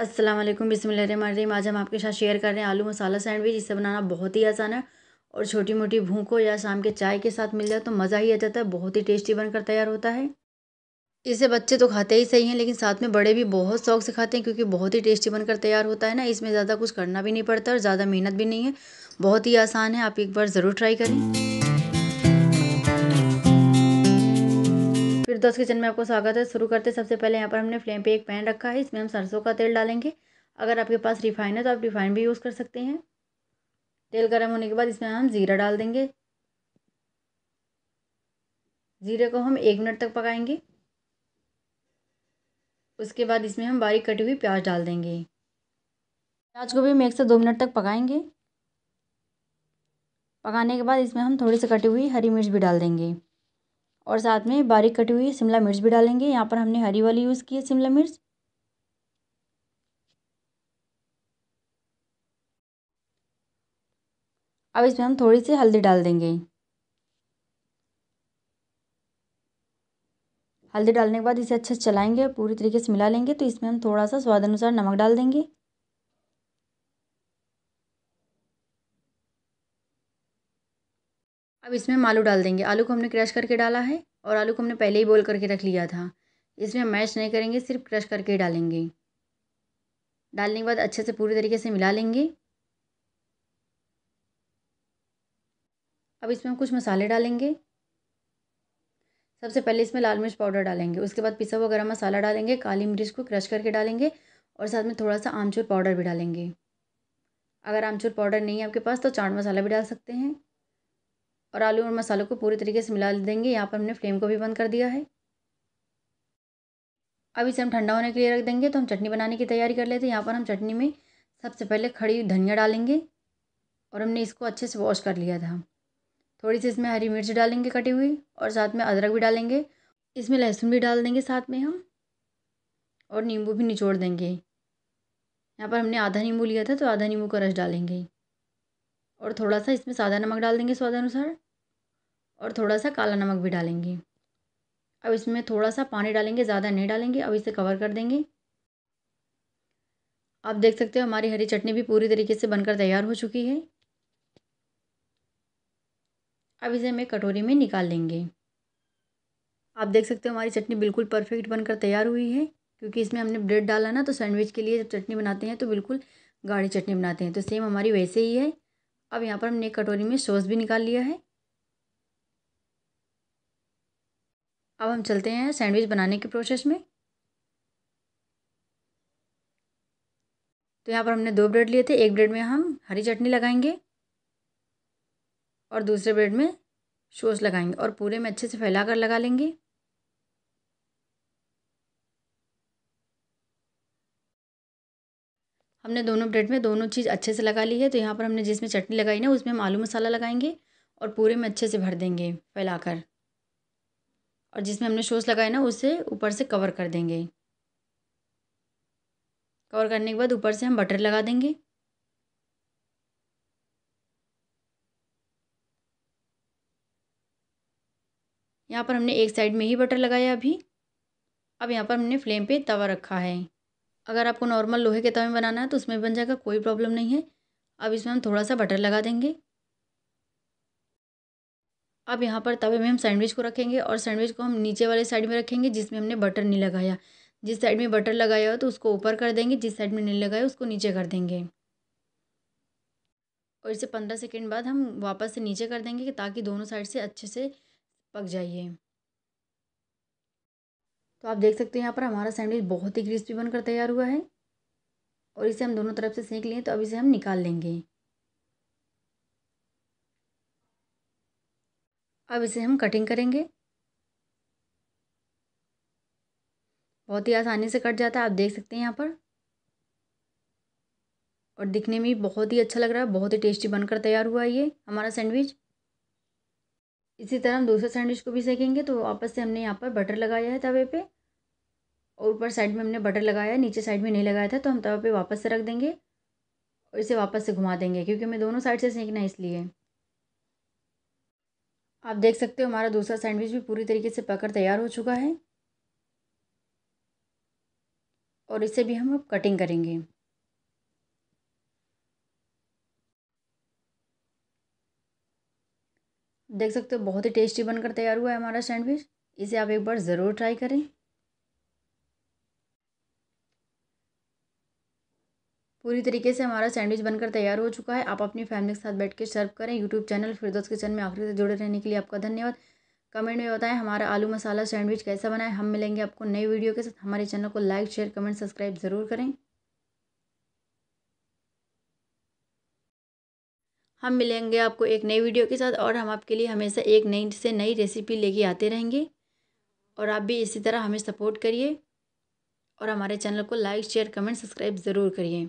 अस्सलाम वालेकुम आज हम आपके साथ शेयर कर रहे हैं आलू मसाला सैंडविच इसे बनाना बहुत ही आसान है और छोटी मोटी भूखों या शाम के चाय के साथ मिल जाए तो मज़ा ही आ जाता है बहुत ही टेस्टी बनकर तैयार होता है इसे बच्चे तो खाते ही सही हैं लेकिन साथ में बड़े भी बहुत शौक से खाते हैं क्योंकि बहुत ही टेस्टी बनकर तैयार होता है ना इसमें ज़्यादा कुछ करना भी नहीं पड़ता और ज़्यादा मेहनत भी नहीं है बहुत ही आसान है आप एक बार ज़रूर ट्राई करें दोस्त तो किचन में आपको स्वागत है शुरू करते सबसे पहले यहाँ पर हमने फ्लेम पे एक पैन रखा है इसमें हम सरसों का तेल डालेंगे अगर आपके पास रिफाइन है तो आप रिफाइन भी यूज़ कर सकते हैं तेल गर्म होने के बाद इसमें हम ज़ीरा डाल देंगे ज़ीरे को हम एक मिनट तक पकाएंगे उसके बाद इसमें हम बारीक कटी हुई प्याज डाल देंगे प्याज को भी हम एक से दो मिनट तक पकाएंगे पकाने के बाद इसमें हम थोड़ी सी कटी हुई हरी मिर्च भी डाल देंगे और साथ में बारीक कटी हुई शिमला मिर्च भी डालेंगे यहाँ पर हमने हरी वाली यूज़ की है शिमला मिर्च अब इसमें हम थोड़ी सी हल्दी डाल देंगे हल्दी डालने के बाद इसे अच्छे से चलाएंगे और पूरी तरीके से मिला लेंगे तो इसमें हम थोड़ा सा स्वाद अनुसार नमक डाल देंगे अब इसमें हम आलू डाल देंगे आलू को हमने क्रश करके डाला है और आलू को हमने पहले ही बॉयल करके रख लिया था इसमें हम मैश नहीं करेंगे सिर्फ क्रश करके ही डालेंगे डालने के बाद अच्छे से पूरी तरीके से मिला लेंगे अब इसमें हम कुछ मसाले डालेंगे सबसे पहले इसमें लाल मिर्च पाउडर डालेंगे उसके बाद पिसा हुआ गरम मसाला डालेंगे काली मिर्च को क्रश करके डालेंगे और साथ में थोड़ा सा आमचूर पाउडर भी डालेंगे अगर आमचूर पाउडर नहीं है आपके पास तो चाट मसाला भी डाल सकते हैं और आलू और मसालों को पूरी तरीके से मिला देंगे यहाँ पर हमने फ्लेम को भी बंद कर दिया है अब इसे हम ठंडा होने के लिए रख देंगे तो हम चटनी बनाने की तैयारी कर लेते हैं यहाँ पर हम चटनी में सबसे पहले खड़ी धनिया डालेंगे और हमने इसको अच्छे से वॉश कर लिया था थोड़ी सी इसमें हरी मिर्च डालेंगे कटी हुई और साथ में अदरक भी डालेंगे इसमें लहसुन भी डाल देंगे साथ में हम और नींबू भी निचोड़ देंगे यहाँ पर हमने आधा नींबू लिया था तो आधा नींबू का रस डालेंगे और थोड़ा सा इसमें सादा नमक डाल देंगे स्वाद अनुसार और थोड़ा सा काला नमक भी डालेंगे अब इसमें थोड़ा सा पानी डालेंगे ज़्यादा नहीं डालेंगे अब इसे कवर कर देंगे आप देख सकते हो हमारी हरी चटनी भी पूरी तरीके से बनकर तैयार हो चुकी है अब इसे हमें कटोरी में निकाल लेंगे आप देख सकते हो हमारी चटनी बिल्कुल परफेक्ट बनकर तैयार हुई है क्योंकि इसमें हमने ब्रेड डाला ना तो सैंडविच के लिए जब चटनी बनाते हैं तो बिल्कुल गाढ़ी चटनी बनाते हैं तो सेम हमारी वैसे ही है अब यहाँ पर हमने कटोरी में सॉस भी निकाल लिया है अब हम चलते हैं सैंडविच बनाने के प्रोसेस में तो यहाँ पर हमने दो ब्रेड लिए थे एक ब्रेड में हम हरी चटनी लगाएंगे और दूसरे ब्रेड में सॉस लगाएंगे और पूरे में अच्छे से फैला कर लगा लेंगे हमने दोनों ब्रेड में दोनों चीज़ अच्छे से लगा ली है तो यहाँ पर हमने जिसमें चटनी लगाई ना उसमें हम आलू मसाला लगाएंगे और पूरे में अच्छे से भर देंगे फैलाकर और जिसमें हमने शोस लगाए ना उसे ऊपर से कवर कर देंगे कवर करने के बाद ऊपर से हम बटर लगा देंगे यहाँ पर हमने एक साइड में ही बटर लगाया अभी अब यहाँ पर हमने फ्लेम पे तवा रखा है अगर आपको नॉर्मल लोहे के तवे में बनाना है तो उसमें बन जाएगा कोई प्रॉब्लम नहीं है अब इसमें हम थोड़ा सा बटर लगा देंगे अब यहाँ पर तवे में हम सैंडविच को रखेंगे और सैंडविच को हम नीचे वाले साइड में रखेंगे जिसमें हमने बटर नहीं लगाया जिस साइड में बटर लगाया हो तो उसको ऊपर कर देंगे जिस साइड में नहीं लगाया उसको नीचे कर देंगे और इसे पंद्रह सेकेंड बाद हम वापस से नीचे कर देंगे ताकि दोनों साइड से अच्छे से पक जाइए तो आप देख सकते हैं यहाँ पर हमारा सैंडविच बहुत ही क्रिस्पी बनकर तैयार हुआ है और इसे हम दोनों तरफ से सेंक लें तो अब इसे हम निकाल लेंगे अब इसे हम कटिंग करेंगे बहुत ही आसानी से कट जाता है आप देख सकते हैं यहाँ पर और दिखने में बहुत ही अच्छा लग रहा है बहुत ही टेस्टी बनकर तैयार हुआ ये हमारा सैंडविच इसी तरह हम दूसरे सैंडविच को भी सेकेंगे तो वापस से हमने यहाँ पर बटर लगाया है तवे पे और ऊपर साइड में हमने बटर लगाया है नीचे साइड में नहीं लगाया था तो हम तवे पे वापस से रख देंगे और इसे वापस से घुमा देंगे क्योंकि हमें दोनों साइड से सेकना है इसलिए आप देख सकते हो हमारा दूसरा सैंडविच भी पूरी तरीके से पककर तैयार हो चुका है और इसे भी हम अब कटिंग करेंगे देख सकते हो बहुत ही टेस्टी बनकर तैयार हुआ है हमारा सैंडविच इसे आप एक बार ज़रूर ट्राई करें पूरी तरीके से हमारा सैंडविच बनकर तैयार हो चुका है आप अपनी फैमिली के साथ बैठ के सर्व करें यूट्यूब चैनल फिरदौस किचन में आखिर से जुड़े रहने के लिए आपका धन्यवाद कमेंट में बताएं हमारा आलू मसाला सैंडविच कैसा बनाए हम मिलेंगे आपको नई वीडियो के साथ हमारे चैनल को लाइक शेयर कमेंट सब्सक्राइब ज़रूर करें हम मिलेंगे आपको एक नई वीडियो के साथ और हम आपके लिए हमेशा एक नई से नई रेसिपी लेके आते रहेंगे और आप भी इसी तरह हमें सपोर्ट करिए और हमारे चैनल को लाइक शेयर कमेंट सब्सक्राइब ज़रूर करिए